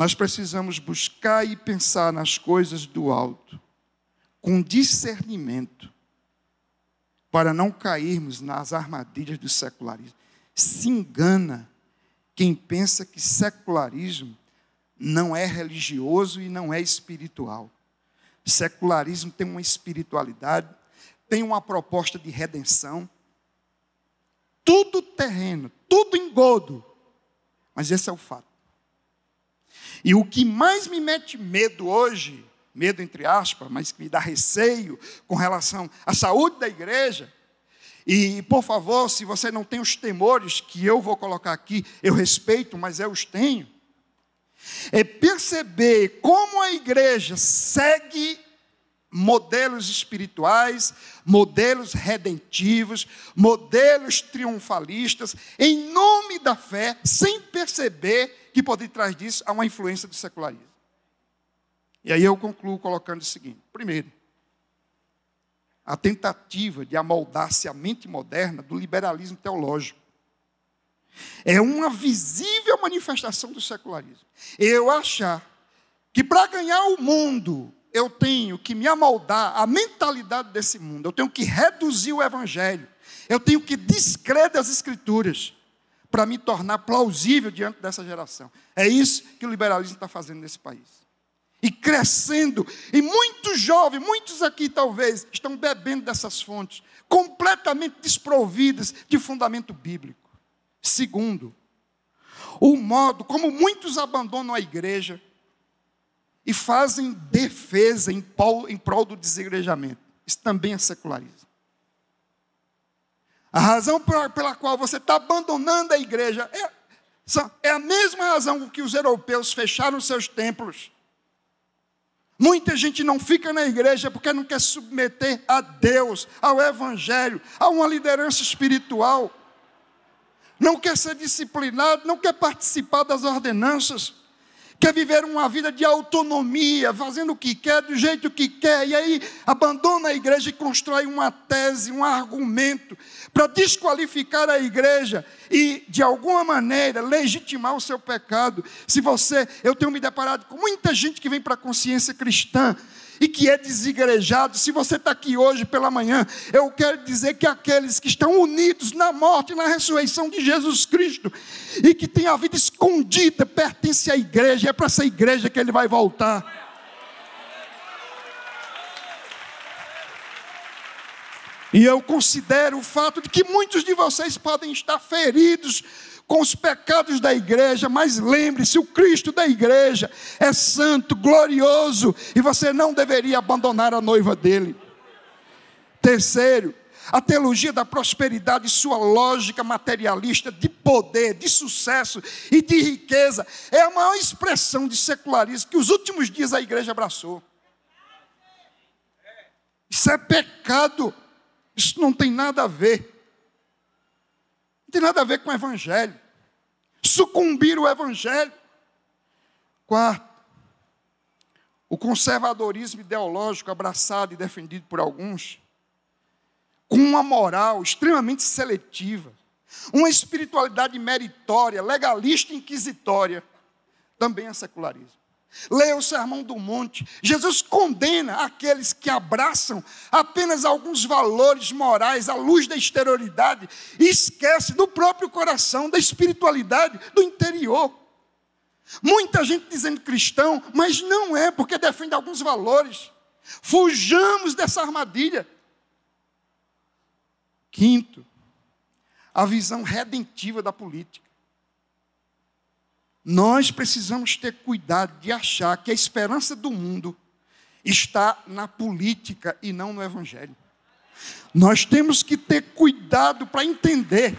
Nós precisamos buscar e pensar nas coisas do alto, com discernimento, para não cairmos nas armadilhas do secularismo. Se engana quem pensa que secularismo não é religioso e não é espiritual. Secularismo tem uma espiritualidade, tem uma proposta de redenção. Tudo terreno, tudo engodo. Mas esse é o fato. E o que mais me mete medo hoje, medo entre aspas, mas que me dá receio com relação à saúde da igreja, e por favor, se você não tem os temores que eu vou colocar aqui, eu respeito, mas eu os tenho, é perceber como a igreja segue modelos espirituais, modelos redentivos, modelos triunfalistas, em nome da fé, sem perceber que pode detrás disso há uma influência do secularismo. E aí eu concluo colocando o seguinte: primeiro, a tentativa de amoldar-se a mente moderna do liberalismo teológico. É uma visível manifestação do secularismo. Eu achar que para ganhar o mundo eu tenho que me amoldar à mentalidade desse mundo, eu tenho que reduzir o evangelho, eu tenho que descrer das escrituras para me tornar plausível diante dessa geração. É isso que o liberalismo está fazendo nesse país. E crescendo, e muitos jovens, muitos aqui talvez, estão bebendo dessas fontes, completamente desprovidas de fundamento bíblico. Segundo, o modo como muitos abandonam a igreja e fazem defesa em prol, do desigrejamento. Isso também é secularismo. A razão pela qual você está abandonando a igreja é, é a mesma razão que os europeus fecharam seus templos. Muita gente não fica na igreja porque não quer se submeter a Deus, ao Evangelho, a uma liderança espiritual. Não quer ser disciplinado, não quer participar das ordenanças quer viver uma vida de autonomia, fazendo o que quer, do jeito que quer, e aí abandona a igreja e constrói uma tese, um argumento, para desqualificar a igreja e, de alguma maneira, legitimar o seu pecado. Se você, eu tenho me deparado com muita gente que vem para a consciência cristã e que é desigrejado. Se você está aqui hoje pela manhã, eu quero dizer que aqueles que estão unidos na morte e na ressurreição de Jesus Cristo e que têm a vida escondida pertence à igreja, é para essa igreja que ele vai voltar. E eu considero o fato de que muitos de vocês podem estar feridos com os pecados da igreja, mas lembre-se: o Cristo da igreja é santo, glorioso, e você não deveria abandonar a noiva dele. Terceiro, a teologia da prosperidade, sua lógica materialista de poder, de sucesso e de riqueza, é a maior expressão de secularismo que os últimos dias a igreja abraçou. Isso é pecado, isso não tem nada a ver não tem nada a ver com o Evangelho. Sucumbir o Evangelho. Quarto, o conservadorismo ideológico abraçado e defendido por alguns, com uma moral extremamente seletiva, uma espiritualidade meritória, legalista e inquisitória, também é secularismo. Leia o Sermão do Monte. Jesus condena aqueles que abraçam apenas alguns valores morais à luz da exterioridade e esquece do próprio coração, da espiritualidade, do interior. Muita gente dizendo cristão, mas não é, porque defende alguns valores. Fujamos dessa armadilha. Quinto, a visão redentiva da política. Nós precisamos ter cuidado de achar que a esperança do mundo está na política e não no evangelho. Nós temos que ter cuidado para entender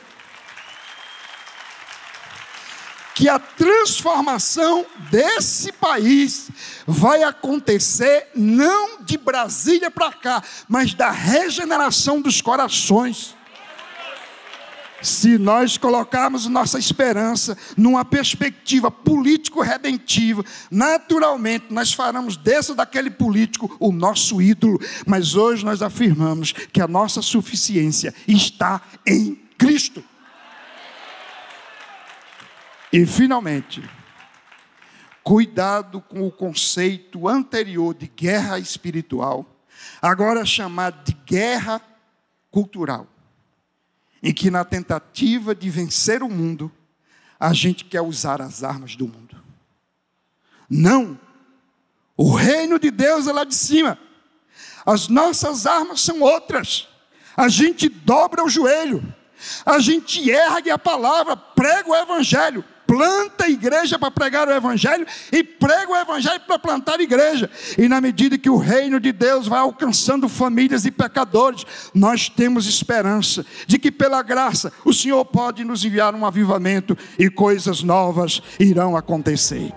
que a transformação desse país vai acontecer não de Brasília para cá, mas da regeneração dos corações. Se nós colocarmos nossa esperança numa perspectiva político-redentiva, naturalmente nós faremos desse daquele político o nosso ídolo. Mas hoje nós afirmamos que a nossa suficiência está em Cristo. E finalmente, cuidado com o conceito anterior de guerra espiritual, agora chamado de guerra cultural em que, na tentativa de vencer o mundo, a gente quer usar as armas do mundo. Não! O reino de Deus é lá de cima. As nossas armas são outras. A gente dobra o joelho, a gente ergue a palavra, prega o evangelho, planta a igreja para pregar o evangelho e prega o evangelho para plantar a igreja. E na medida que o reino de Deus vai alcançando famílias e pecadores, nós temos esperança de que pela graça o Senhor pode nos enviar um avivamento e coisas novas irão acontecer.